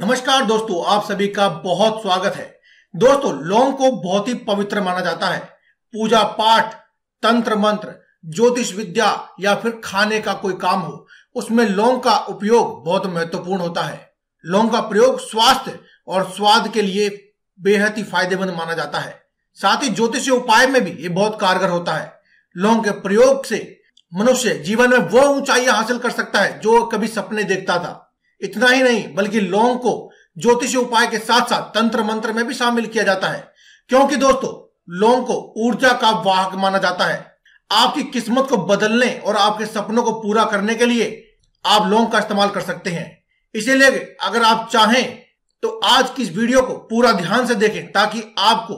नमस्कार दोस्तों आप सभी का बहुत स्वागत है दोस्तों लौंग को बहुत ही पवित्र माना जाता है पूजा पाठ तंत्र मंत्र ज्योतिष विद्या या फिर खाने का कोई काम हो उसमें लौंग का उपयोग बहुत महत्वपूर्ण होता है लौंग का प्रयोग स्वास्थ्य और स्वाद के लिए बेहद ही फायदेमंद माना जाता है साथ ही ज्योतिष उपाय में भी ये बहुत कारगर होता है लौंग के प्रयोग से मनुष्य जीवन में वो ऊंचाइयां हासिल कर सकता है जो कभी सपने देखता था इतना ही नहीं बल्कि लौंग को ज्योतिष उपाय के साथ साथ तंत्र मंत्र में भी शामिल किया जाता है क्योंकि दोस्तों लौंग को ऊर्जा का वाहक माना जाता है आपकी किस्मत को बदलने और आपके सपनों को पूरा करने के लिए आप लौंग का इस्तेमाल कर सकते हैं इसीलिए अगर आप चाहें तो आज की इस वीडियो को पूरा ध्यान से देखें ताकि आपको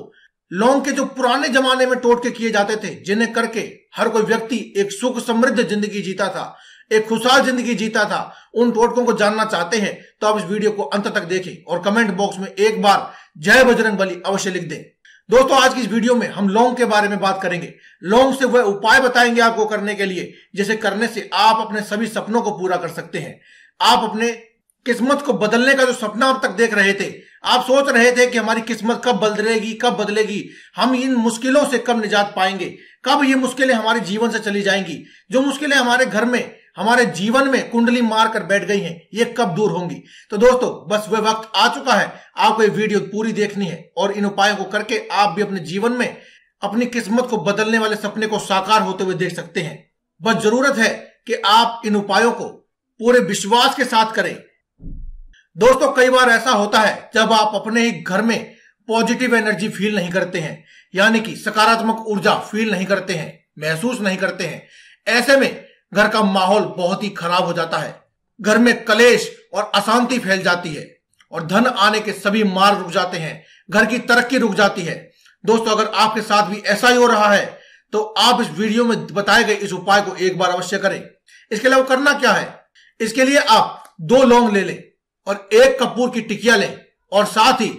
लोंग के जो पुराने जमाने में टोटके किए जाते थे जिन्हें करके हर कोई व्यक्ति एक सुख समृद्ध जिंदगी जीता था एक खुशहाल जिंदगी जीता था उन टोटकों को जानना चाहते हैं तो आप इस वीडियो को अंत तक देखें और कमेंट बॉक्स में एक बार जय बजरंग बली अवश्य लिख दें दोस्तों आज की इस वीडियो में हम लौंग के बारे में बात करेंगे लौंग से वह उपाय बताएंगे आपको करने के लिए जिसे करने से आप अपने सभी सपनों को पूरा कर सकते हैं आप अपने किस्मत को बदलने का जो सपना अब तक देख रहे थे आप सोच रहे थे कि हमारी किस्मत कब बदलेगी कब बदलेगी हम इन मुश्किलों से कब निजात पाएंगे कब ये मुश्किलें हमारे जीवन से चली जाएंगी जो मुश्किलें हमारे घर में हमारे जीवन में कुंडली मार कर बैठ गई हैं ये कब दूर होंगी तो दोस्तों बस वह वक्त आ चुका है आपको ये वीडियो पूरी देखनी है और इन उपायों को करके आप भी अपने जीवन में अपनी किस्मत को बदलने वाले सपने को साकार होते हुए देख सकते हैं बस जरूरत है कि आप इन उपायों को पूरे विश्वास के साथ करें दोस्तों कई बार ऐसा होता है जब आप अपने ही घर में पॉजिटिव एनर्जी फील नहीं करते हैं यानी कि सकारात्मक ऊर्जा फील नहीं करते हैं महसूस नहीं करते हैं ऐसे में घर का माहौल बहुत ही खराब हो जाता है घर में कलेश और अशांति फैल जाती है और धन आने के सभी मार्ग रुक जाते हैं घर की तरक्की रुक जाती है दोस्तों अगर आपके साथ भी ऐसा ही हो रहा है तो आप इस वीडियो में बताए गए इस उपाय को एक बार अवश्य करें इसके अलावा करना क्या है इसके लिए आप दो लौंग ले लें और एक कपूर की टिकिया लें और साथ ही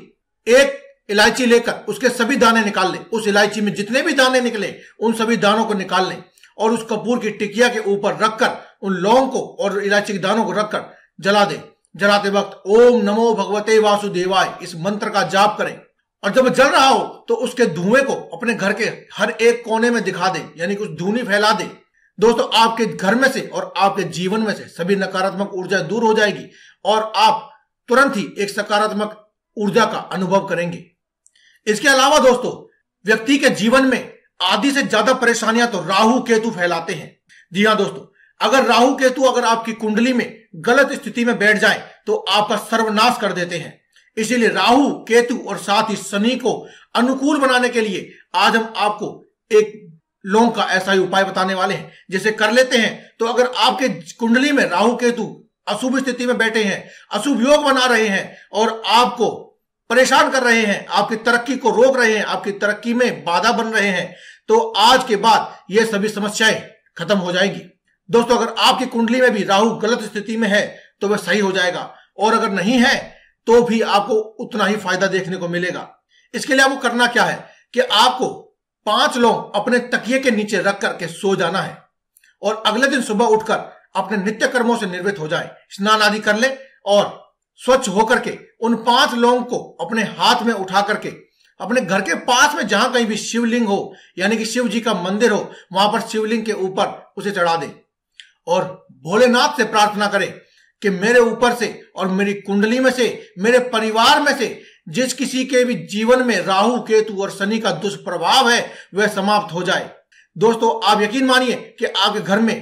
एक इलायची लेकर उसके सभी दाने निकाल लें उस इलायची में जितने भी दाने निकले उन सभी दानों को निकाल लें और उस कपूर की टिकिया के ऊपर रखकर उन लौंग को और इलायची के दानों को रखकर जला दें जलाते वक्त ओम नमो भगवते वासुदेवाय इस मंत्र का जाप करें और जब जल रहा हो तो उसके धुएं को अपने घर के हर एक कोने में दिखा दें यानी कि उस धुनी फैला दें दोस्तों आपके घर में से और आपके जीवन में से सभी नकारात्मक ऊर्जा दूर हो जाएगी और आप तुरंत ही एक सकारात्मक ऊर्जा का अनुभव करेंगे इसके अलावा दोस्तों व्यक्ति के जीवन में आधी से ज्यादा परेशानियां तो राहु केतु फैलाते हैं जी हाँ दोस्तों अगर राहु केतु अगर आपकी कुंडली में गलत स्थिति में बैठ जाए तो आपका सर्वनाश कर देते हैं इसीलिए राहु केतु और साथ ही शनि को अनुकूल बनाने के लिए आज हम आपको एक लोगों का ऐसा ही उपाय बताने वाले हैं जिसे कर लेते हैं तो अगर आपके कुंडली में राहु केतु अशुभ स्थिति में बैठे हैं अशुभ योग बना रहे हैं और आपको परेशान कर रहे हैं आपकी तरक्की को रोक रहे हैं आपकी तरक्की में बाधा बन रहे हैं तो आज के बाद ये सभी समस्याएं खत्म हो जाएंगी दोस्तों अगर आपकी कुंडली में भी राहु गलत स्थिति में है तो वह सही हो जाएगा और अगर नहीं है तो भी आपको उतना ही फायदा देखने को मिलेगा इसके लिए आपको करना क्या है कि आपको पांच लोग अपने तकिए के नीचे रख करके सो जाना है और अगले दिन सुबह उठकर अपने नित्य कर्मों से निर्वृत हो जाए स्नान आदि कर ले और स्वच्छ होकर के उन पांच लोगों को अपने हाथ में उठा करके अपने घर के पास में जहां कहीं भी शिवलिंग हो यानी कि शिव जी का मंदिर हो वहां पर शिवलिंग के ऊपर उसे चढ़ा दे और भोलेनाथ से प्रार्थना करें कि मेरे ऊपर से और मेरी कुंडली में से मेरे परिवार में से जिस किसी के भी जीवन में राहु केतु और शनि का दुष्प्रभाव है वह समाप्त हो जाए दोस्तों आप यकीन मानिए कि आपके घर में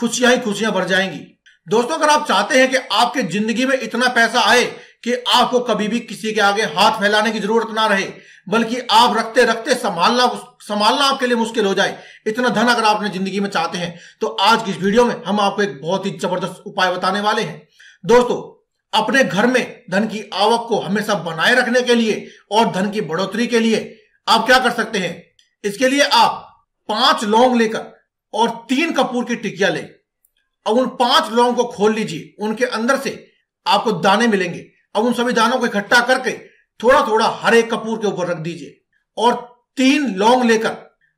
खुशियां ही खुशियां भर जाएंगी दोस्तों अगर आप चाहते हैं कि आपके जिंदगी में इतना पैसा आए कि आपको कभी भी किसी के आगे हाथ फैलाने की जरूरत ना रहे बल्कि आप रखते रखते संभालना संभालना आपके लिए मुश्किल हो जाए इतना धन अगर आप अपनी जिंदगी में चाहते हैं तो आज की इस वीडियो में हम आपको एक बहुत ही जबरदस्त उपाय बताने वाले हैं दोस्तों अपने घर में धन की आवक को हमेशा बनाए रखने के लिए और धन की बढ़ोतरी के लिए आप क्या कर सकते हैं इसके लिए आप पांच लौंग लेकर और तीन कपूर की टिकिया लें अब उन पांच लोगों को खोल लीजिए उनके अंदर से आपको दाने मिलेंगे अब उन सभी दानों को इकट्ठा करके थोड़ा थोड़ा हरे कपूर के ऊपर रख दीजिए और तीन लौंग लेकर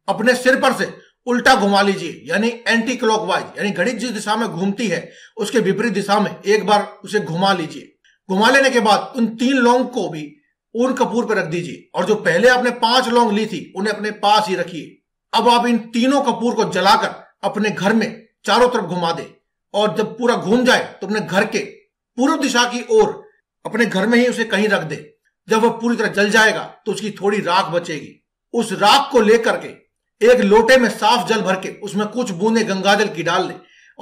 अपने सिर पर से उल्टा घुमा लीजिए यानी एंटी क्लॉकवाइज यानी घड़ी जिस दिशा में घूमती है उसके विपरीत दिशा में एक बार उसे घुमा लीजिए घुमा लेने के बाद उन तीन लौंग को भी उन कपूर पर रख दीजिए और जो पहले आपने पांच लौंग ली थी उन्हें अपने पास ही रखिए अब आप इन तीनों कपूर को जलाकर अपने घर में चारों तरफ घुमा दे और जब पूरा घूम जाए तो अपने घर के पूर्व दिशा की ओर अपने घर में ही उसे कहीं रख दे जब वह पूरी तरह जल जाएगा तो उसकी थोड़ी राख बचेगी उस राख को लेकर के एक लोटे में साफ जल भर के उसमें कुछ बूंदे गंगाजल की डाल ले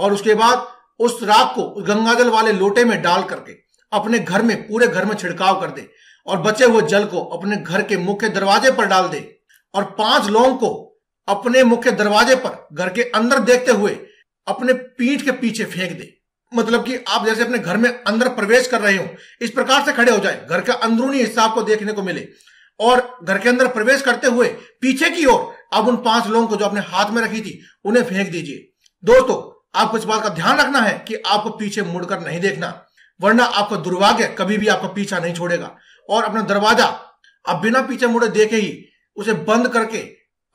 और उसके बाद उस राख को गंगाजल वाले लोटे में डाल करके अपने घर में पूरे घर में छिड़काव कर दे और बचे हुए जल को अपने घर के मुख्य दरवाजे पर डाल दे और पांच लोगों को अपने मुख्य दरवाजे पर घर के अंदर देखते हुए अपने पीठ के पीछे फेंक दे मतलब कि आप जैसे अपने घर में अंदर प्रवेश कर रहे हो इस प्रकार से खड़े हो जाए घर का अंदरूनी हिस्सा आपको देखने को मिले और घर के अंदर प्रवेश करते हुए पीछे की ओर अब उन पांच लोगों को जो अपने हाथ में रखी थी उन्हें फेंक दीजिए दोस्तों आपको इस बात का ध्यान रखना है कि आपको पीछे मुड़कर नहीं देखना वरना आपका दुर्भाग्य कभी भी आपका पीछा नहीं छोड़ेगा और अपना दरवाजा आप बिना पीछे मुड़े देखे ही उसे बंद करके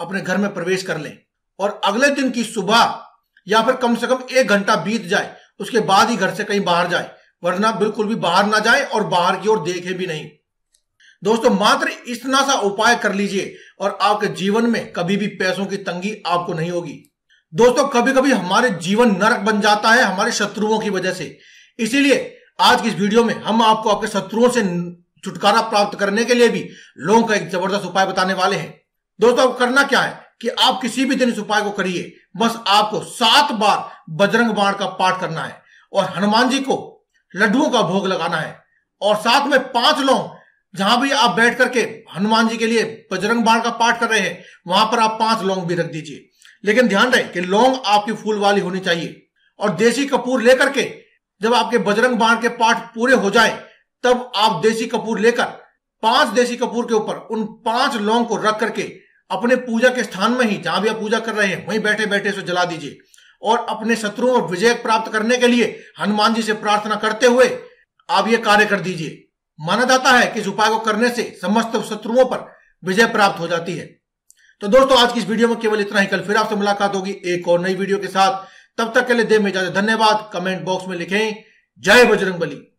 अपने घर में प्रवेश कर लें और अगले दिन की सुबह या फिर कम से कम एक घंटा बीत जाए उसके बाद ही घर से कहीं बाहर जाए वरना बिल्कुल भी बाहर ना जाए और बाहर की ओर देखे भी नहीं दोस्तों मात्र इतना सा उपाय कर लीजिए और आपके जीवन में कभी भी पैसों की तंगी आपको नहीं होगी दोस्तों कभी कभी हमारे जीवन नरक बन जाता है हमारे शत्रुओं की वजह से इसीलिए आज की इस वीडियो में हम आपको आपके शत्रुओं से छुटकारा प्राप्त करने के लिए भी लोगों का एक जबरदस्त उपाय बताने वाले हैं दोस्तों अब करना क्या है कि आप किसी भी दिन इस उपाय को करिए बस आपको सात बार बजरंग बाण का पाठ करना है और हनुमान जी को लड्डुओं का भोग लगाना है और साथ में पांच लौंग जहां भी आप बैठ करके हनुमान जी के लिए बजरंग बाण का पाठ कर रहे हैं वहां पर आप पांच लौंग भी रख दीजिए लेकिन ध्यान रहे कि लौंग आपकी फूल वाली होनी चाहिए और देसी कपूर लेकर के जब आपके बजरंग बाण के पाठ पूरे हो जाए तब आप देसी कपूर लेकर पांच देसी कपूर के ऊपर उन पांच लौंग को रख करके अपने पूजा के स्थान में ही जहां भी आप पूजा कर रहे हैं वहीं बैठे बैठे इसको जला दीजिए और अपने शत्रुओं और विजय प्राप्त करने के लिए हनुमान जी से प्रार्थना करते हुए आप ये कार्य कर दीजिए माना जाता है कि इस उपाय को करने से समस्त शत्रुओं पर विजय प्राप्त हो जाती है तो दोस्तों आज की इस वीडियो में केवल इतना ही कल फिर आपसे मुलाकात होगी एक और नई वीडियो के साथ तब तक के लिए दे में जाते धन्यवाद कमेंट बॉक्स में लिखें जय बजरंगबली